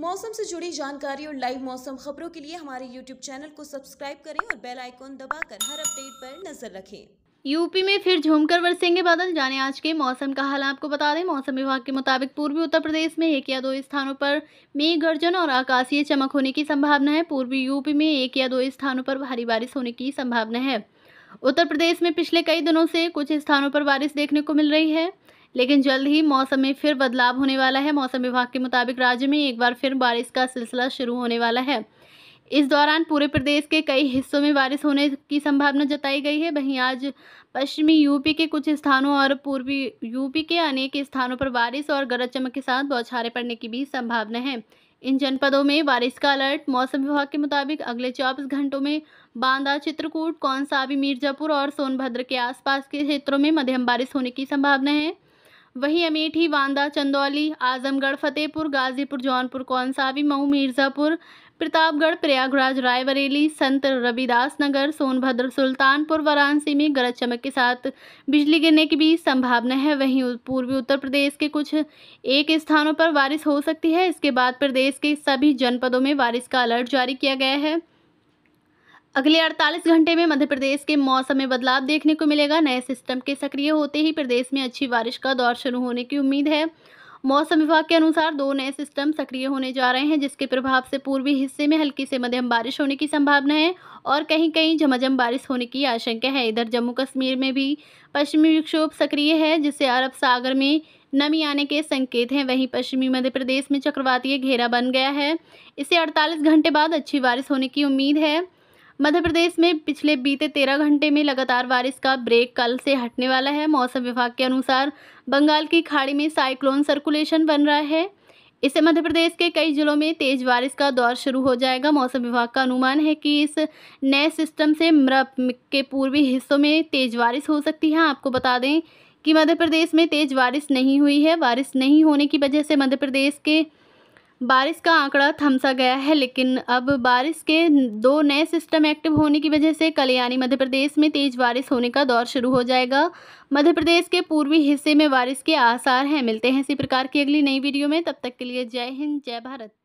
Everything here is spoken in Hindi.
मौसम से जुड़ी जानकारी और लाइव मौसम खबरों के लिए हमारे यूट्यूब चैनल को सब्सक्राइब करें और बेल आइकॉन दबाकर हर अपडेट पर नजर रखें यूपी में फिर झूमकर बरसेंगे बादल जाने आज के मौसम का हाल आपको बता दें मौसम विभाग के मुताबिक पूर्वी उत्तर प्रदेश में एक या दो स्थानों पर मेघ गर्जन और आकाशीय चमक होने की संभावना है पूर्वी यूपी में एक या दो स्थानों पर भारी बारिश होने की संभावना है उत्तर प्रदेश में पिछले कई दिनों से कुछ स्थानों पर बारिश देखने को मिल रही है लेकिन जल्द ही मौसम में फिर बदलाव होने वाला है मौसम विभाग के मुताबिक राज्य में एक बार फिर बारिश का सिलसिला शुरू होने वाला है इस दौरान पूरे प्रदेश के कई हिस्सों में बारिश होने की संभावना जताई गई है वहीं आज पश्चिमी यूपी के कुछ स्थानों और पूर्वी यूपी के अनेक स्थानों पर बारिश और गरज चमक के साथ बौछारें पड़ने की भी संभावना है इन जनपदों में बारिश का अलर्ट मौसम विभाग के मुताबिक अगले चौबीस घंटों में बांदा चित्रकूट कौनसाबी मिर्जापुर और सोनभद्र के आसपास के क्षेत्रों में मध्यम बारिश होने की संभावना है वहीं अमेठी बांदा चंदौली आजमगढ़ फतेहपुर गाजीपुर जौनपुर कौनसावी मऊ मिर्ज़ापुर प्रतापगढ़ प्रयागराज रायबरेली संत रविदास नगर सोनभद्र सुल्तानपुर वाराणसी में गरज चमक के साथ बिजली गिरने की भी संभावना है वहीं पूर्वी उत्तर प्रदेश के कुछ एक स्थानों पर बारिश हो सकती है इसके बाद प्रदेश के सभी जनपदों में बारिश का अलर्ट जारी किया गया है अगले 48 घंटे में मध्य प्रदेश के मौसम में बदलाव देखने को मिलेगा नए सिस्टम के सक्रिय होते ही प्रदेश में अच्छी बारिश का दौर शुरू होने की उम्मीद है मौसम विभाग के अनुसार दो नए सिस्टम सक्रिय होने जा रहे हैं जिसके प्रभाव से पूर्वी हिस्से में हल्की से मध्यम बारिश होने की संभावना है और कहीं कहीं झमाझम बारिश होने की आशंका है इधर जम्मू कश्मीर में भी पश्चिमी विक्षोभ सक्रिय है जिससे अरब सागर में नमी आने के संकेत हैं वहीं पश्चिमी मध्य प्रदेश में चक्रवातीय घेरा बन गया है इसे अड़तालीस घंटे बाद अच्छी बारिश होने की उम्मीद है मध्य प्रदेश में पिछले बीते तेरह घंटे में लगातार बारिश का ब्रेक कल से हटने वाला है मौसम विभाग के अनुसार बंगाल की खाड़ी में साइक्लोन सर्कुलेशन बन रहा है इससे मध्य प्रदेश के कई जिलों में तेज बारिश का दौर शुरू हो जाएगा मौसम विभाग का अनुमान है कि इस नए सिस्टम से मृप के पूर्वी हिस्सों में तेज बारिश हो सकती है आपको बता दें कि मध्य प्रदेश में तेज बारिश नहीं हुई है बारिश नहीं होने की वजह से मध्य प्रदेश के बारिश का आंकड़ा थमसा गया है लेकिन अब बारिश के दो नए सिस्टम एक्टिव होने की वजह से कल यानी मध्य प्रदेश में तेज़ बारिश होने का दौर शुरू हो जाएगा मध्य प्रदेश के पूर्वी हिस्से में बारिश के आसार हैं मिलते हैं इसी प्रकार की अगली नई वीडियो में तब तक के लिए जय हिंद जय भारत